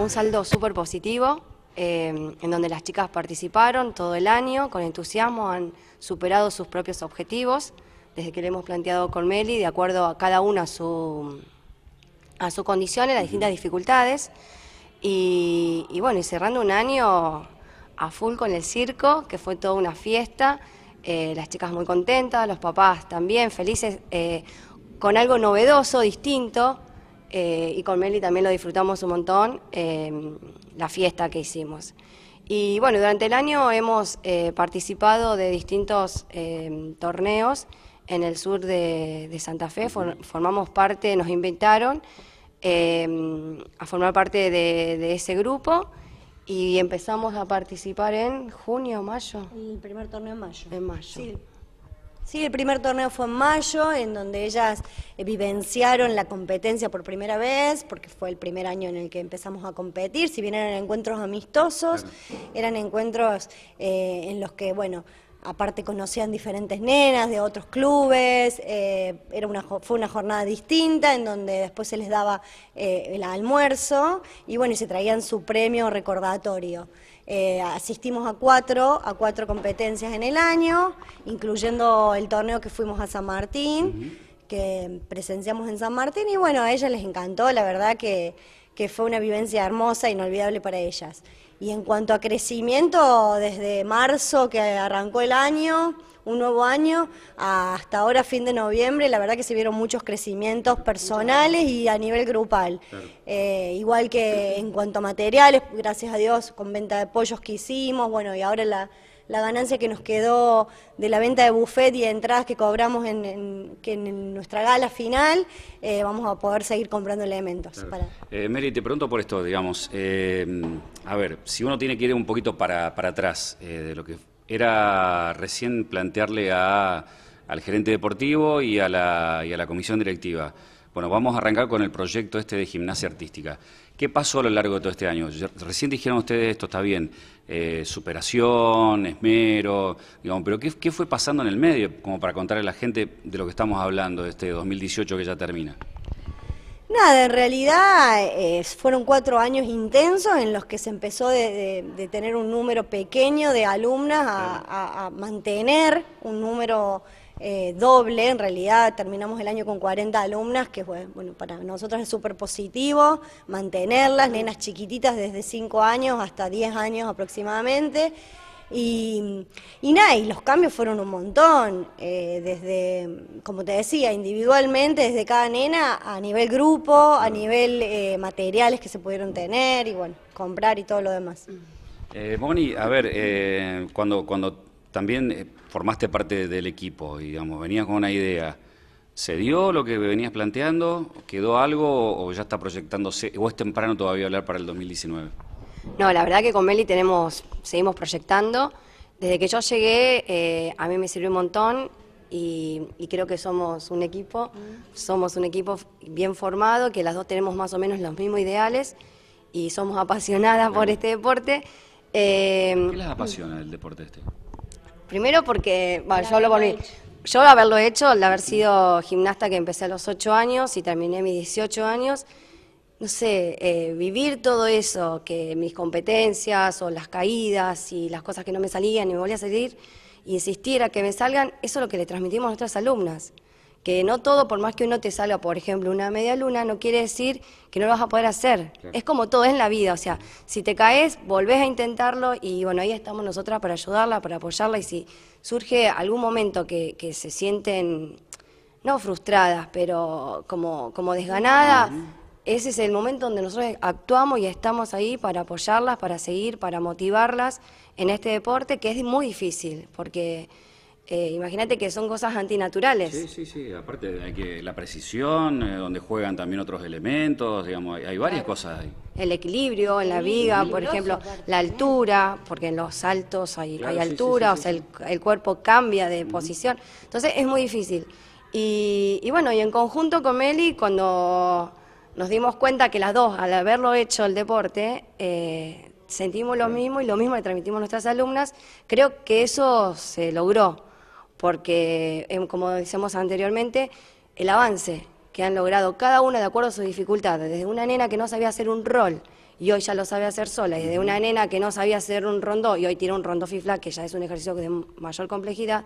un saldo súper positivo, eh, en donde las chicas participaron todo el año, con entusiasmo han superado sus propios objetivos, desde que le hemos planteado con Meli, de acuerdo a cada una su, a su condición las distintas dificultades. Y, bueno, y cerrando un año a full con el circo, que fue toda una fiesta, eh, las chicas muy contentas, los papás también felices, eh, con algo novedoso, distinto, eh, y con Meli también lo disfrutamos un montón, eh, la fiesta que hicimos. Y bueno, durante el año hemos eh, participado de distintos eh, torneos en el sur de, Santa Fe, formamos parte, nos invitaron a formar parte de, ese grupo y empezamos a participar en junio, mayo. El primer torneo en mayo. En mayo. Sí. Sí, el primer torneo fue en mayo, en donde ellas eh, vivenciaron la competencia por primera vez, porque fue el primer año en el que empezamos a competir. Si bien eran encuentros amistosos, eran encuentros eh, en los que, bueno, aparte conocían diferentes nenas de otros clubes, eh, era una, fue una jornada distinta en donde después se les daba eh, el almuerzo y bueno, se traían su premio recordatorio. Eh, asistimos a cuatro, a cuatro competencias en el año, incluyendo el torneo que fuimos a San Martín, que presenciamos en San Martín y bueno, a ella les encantó, la verdad que que fue una vivencia hermosa e inolvidable para ellas. Y en cuanto a crecimiento, desde marzo que arrancó el año, un nuevo año, hasta ahora fin de noviembre, la verdad que se vieron muchos crecimientos personales y a nivel grupal. Eh, igual que en cuanto a materiales, gracias a Dios, con venta de pollos que hicimos, bueno, y ahora la, la ganancia que nos quedó de la venta de buffet y de entradas que cobramos en, que en nuestra gala final, eh, vamos a poder seguir comprando elementos. Mary, eh, te pregunto por esto, digamos, eh, a ver, si uno tiene que ir un poquito para, para atrás de lo que era recién plantearle a, al gerente deportivo y a la, y a la comisión directiva. Bueno, vamos a arrancar con el proyecto este de gimnasia artística. ¿Qué pasó a lo largo de todo este año? Recién dijeron ustedes, esto está bien, eh, superación, esmero, digamos, pero ¿qué, fue pasando en el medio? Como para contarle a la gente de lo que estamos hablando, de este 2018 que ya termina. Nada, en realidad fueron cuatro años intensos en los que se empezó de, tener un número pequeño de alumnas a mantener un número eh, doble, en realidad terminamos el año con 40 alumnas, que bueno, para nosotros es súper positivo mantenerlas, nenas chiquititas desde 5 años hasta 10 años aproximadamente. Y, y, nada, y los cambios fueron un montón, eh, desde, como te decía, individualmente, desde cada nena, a nivel grupo, a nivel eh, materiales que se pudieron tener y bueno, comprar y todo lo demás. Eh, Moni, a ver, cuando, cuando también eh, formaste parte del equipo, digamos, venías con una idea. ¿Se dio lo que venías planteando? ¿Quedó algo o ya está proyectándose? ¿O es temprano todavía hablar para el 2019? No, la verdad que con Meli tenemos, seguimos proyectando. Desde que yo llegué, eh, a mí me sirvió un montón y, creo que somos un equipo, somos un equipo bien formado, que las dos tenemos más o menos los mismos ideales y somos apasionadas por este deporte. ¿Qué eh, las apasiona el deporte este? Primero porque, bueno, yo hablo por mí. Yo haberlo hecho, al haber sido gimnasta que empecé a los 8 años y terminé mis 18 años, no sé, eh, vivir todo eso, que mis competencias o las caídas y las cosas que no me salían y me volvía a salir, insistir a que me salgan, eso es lo que le transmitimos a nuestras alumnas que no todo, por más que uno te salga, por ejemplo, una media luna, no quiere decir que no lo vas a poder hacer. Es como todo, es la vida. O sea, si te caes, volvés a intentarlo y bueno, ahí estamos nosotras para ayudarla, para apoyarla y si surge algún momento que, se sienten, no frustradas, pero como, como desganadas, ese es el momento donde nosotros actuamos y estamos ahí para apoyarlas, para seguir, para motivarlas en este deporte que es muy difícil, porque eh, imagínate que son cosas antinaturales. Sí, sí, sí. Aparte, hay que, la precisión, eh, donde juegan también otros elementos, digamos, hay, varias cosas ahí. El equilibrio en la viga, por ejemplo, la altura, porque en los saltos hay, hay altura, o sea, el, cuerpo cambia de posición. Entonces, es muy difícil. Y, bueno, y en conjunto con Meli, cuando nos dimos cuenta que las dos, al haberlo hecho el deporte, eh, sentimos lo mismo y lo mismo le transmitimos a nuestras alumnas, creo que eso se logró porque, em, como decíamos anteriormente, el avance que han logrado cada uno de acuerdo a sus dificultades, desde una nena que no sabía hacer un rol y hoy ya lo sabe hacer sola, y desde una nena que no sabía hacer un rondó y hoy tiene un rondó fifla, que ya es un ejercicio de mayor complejidad,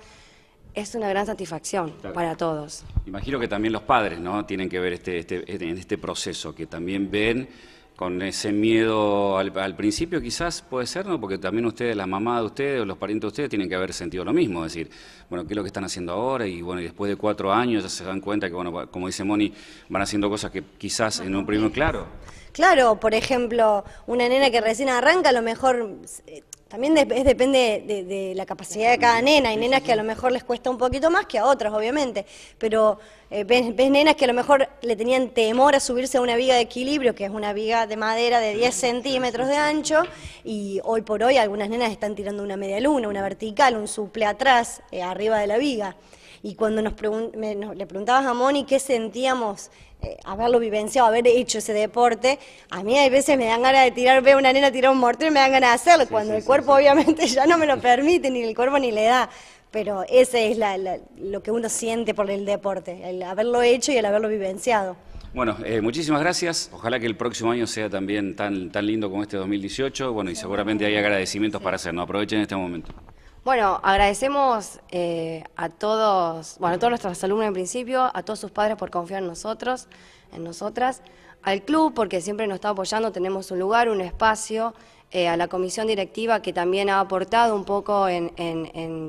es una gran satisfacción para todos. Imagino que también los padres ¿no? tienen que ver este, este, en este proceso, que también ven con ese miedo al, principio quizás puede ser, ¿no? Porque también ustedes, las mamás de ustedes o los parientes de ustedes tienen que haber sentido lo mismo, es decir, bueno, ¿qué es lo que están haciendo ahora? Y bueno, y después de cuatro años ya se dan cuenta que, bueno, como dice Moni, van haciendo cosas que quizás en un primer claro. Claro, por ejemplo, una nena que recién arranca, a lo mejor eh, también depende de, la capacidad de cada nena. Hay nenas que a lo mejor les cuesta un poquito más que a otras, obviamente. Pero eh, ves, nenas que a lo mejor le tenían temor a subirse a una viga de equilibrio, que es una viga de madera de 10 centímetros de ancho. Y hoy por hoy algunas nenas están tirando una media luna, una vertical, un suple atrás, eh, arriba de la viga. Y cuando nos, le preguntabas a Moni qué sentíamos eh, haberlo vivenciado, haber hecho ese deporte, a mí hay veces me dan ganas de tirar, veo una nena tirar un mortero y me dan ganas de hacerlo, cuando el cuerpo obviamente ya no me lo permite, ni el cuerpo ni la edad. Pero ese es lo que uno siente por el deporte, el haberlo hecho y el haberlo vivenciado. Bueno, eh, muchísimas gracias. Ojalá que el próximo año sea también tan, tan lindo como este 2018. Bueno, y seguramente hay agradecimientos para hacer. No aprovechen este momento. Bueno, agradecemos eh, a todos, bueno, a todos nuestros alumnos en principio, a todos sus padres por confiar en nosotros, en nosotras, al club porque siempre nos está apoyando, tenemos un lugar, un espacio, eh, a la comisión directiva que también ha aportado un poco en,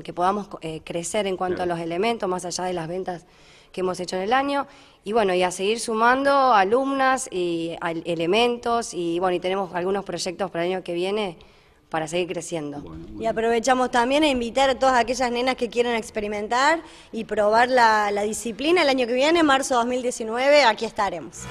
que podamos eh, crecer en cuanto a los elementos, más allá de las ventas que hemos hecho en el año, y bueno, y a seguir sumando alumnas y elementos, y bueno, y tenemos algunos proyectos para el año que viene para seguir creciendo. Y aprovechamos también a invitar a todas aquellas nenas que quieran experimentar y probar la, la disciplina el año que viene, marzo 2019, aquí estaremos.